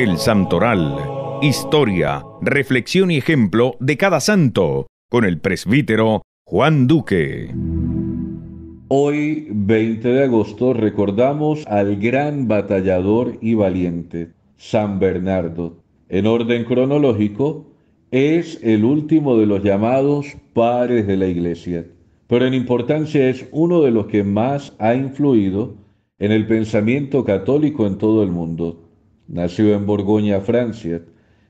El Santoral. Historia, reflexión y ejemplo de cada santo, con el presbítero Juan Duque. Hoy, 20 de agosto, recordamos al gran batallador y valiente, San Bernardo. En orden cronológico, es el último de los llamados padres de la Iglesia, pero en importancia es uno de los que más ha influido en el pensamiento católico en todo el mundo. Nació en Borgoña, Francia,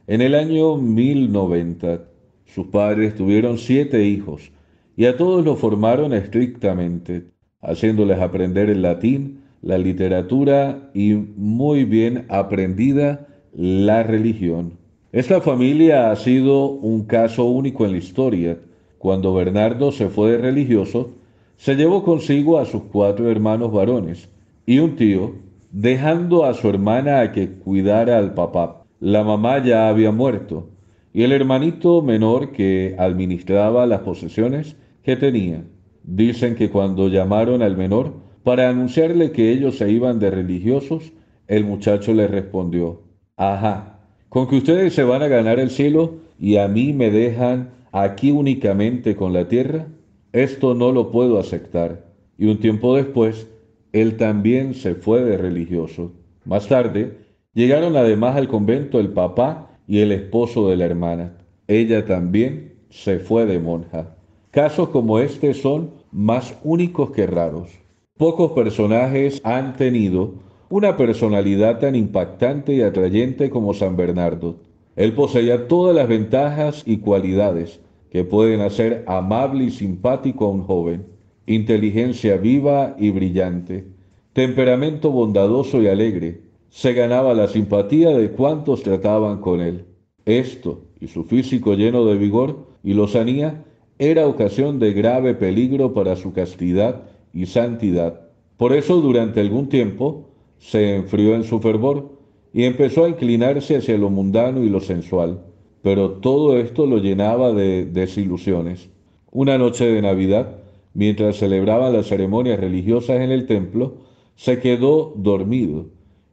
en el año 1090. Sus padres tuvieron siete hijos y a todos los formaron estrictamente, haciéndoles aprender el latín, la literatura y muy bien aprendida la religión. Esta familia ha sido un caso único en la historia. Cuando Bernardo se fue de religioso, se llevó consigo a sus cuatro hermanos varones y un tío dejando a su hermana a que cuidara al papá. La mamá ya había muerto y el hermanito menor que administraba las posesiones que tenía. Dicen que cuando llamaron al menor para anunciarle que ellos se iban de religiosos, el muchacho le respondió, ajá, con que ustedes se van a ganar el cielo y a mí me dejan aquí únicamente con la tierra, esto no lo puedo aceptar. Y un tiempo después, él también se fue de religioso. Más tarde, llegaron además al convento el papá y el esposo de la hermana. Ella también se fue de monja. Casos como este son más únicos que raros. Pocos personajes han tenido una personalidad tan impactante y atrayente como San Bernardo. Él poseía todas las ventajas y cualidades que pueden hacer amable y simpático a un joven inteligencia viva y brillante, temperamento bondadoso y alegre, se ganaba la simpatía de cuantos trataban con él. Esto, y su físico lleno de vigor y lozanía, era ocasión de grave peligro para su castidad y santidad. Por eso durante algún tiempo se enfrió en su fervor y empezó a inclinarse hacia lo mundano y lo sensual. Pero todo esto lo llenaba de desilusiones. Una noche de Navidad, mientras celebraba las ceremonias religiosas en el templo, se quedó dormido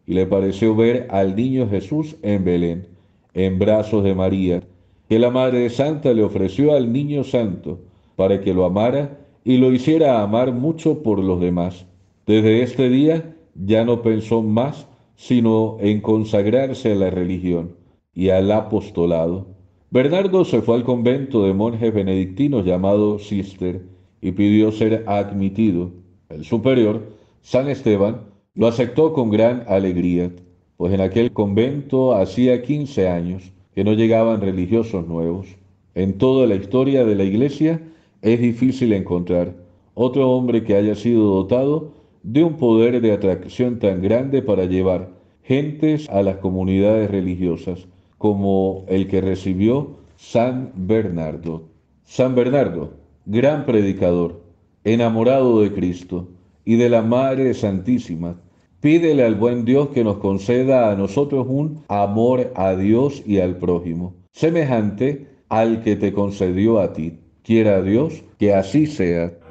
y le pareció ver al niño Jesús en Belén, en brazos de María, que la Madre Santa le ofreció al niño santo para que lo amara y lo hiciera amar mucho por los demás. Desde este día ya no pensó más sino en consagrarse a la religión y al apostolado. Bernardo se fue al convento de monjes benedictinos llamado Sister y pidió ser admitido. El superior, San Esteban, lo aceptó con gran alegría, pues en aquel convento hacía 15 años que no llegaban religiosos nuevos. En toda la historia de la iglesia es difícil encontrar otro hombre que haya sido dotado de un poder de atracción tan grande para llevar gentes a las comunidades religiosas como el que recibió San Bernardo. San Bernardo, gran predicador, enamorado de Cristo y de la Madre Santísima, pídele al buen Dios que nos conceda a nosotros un amor a Dios y al prójimo, semejante al que te concedió a ti. Quiera Dios que así sea.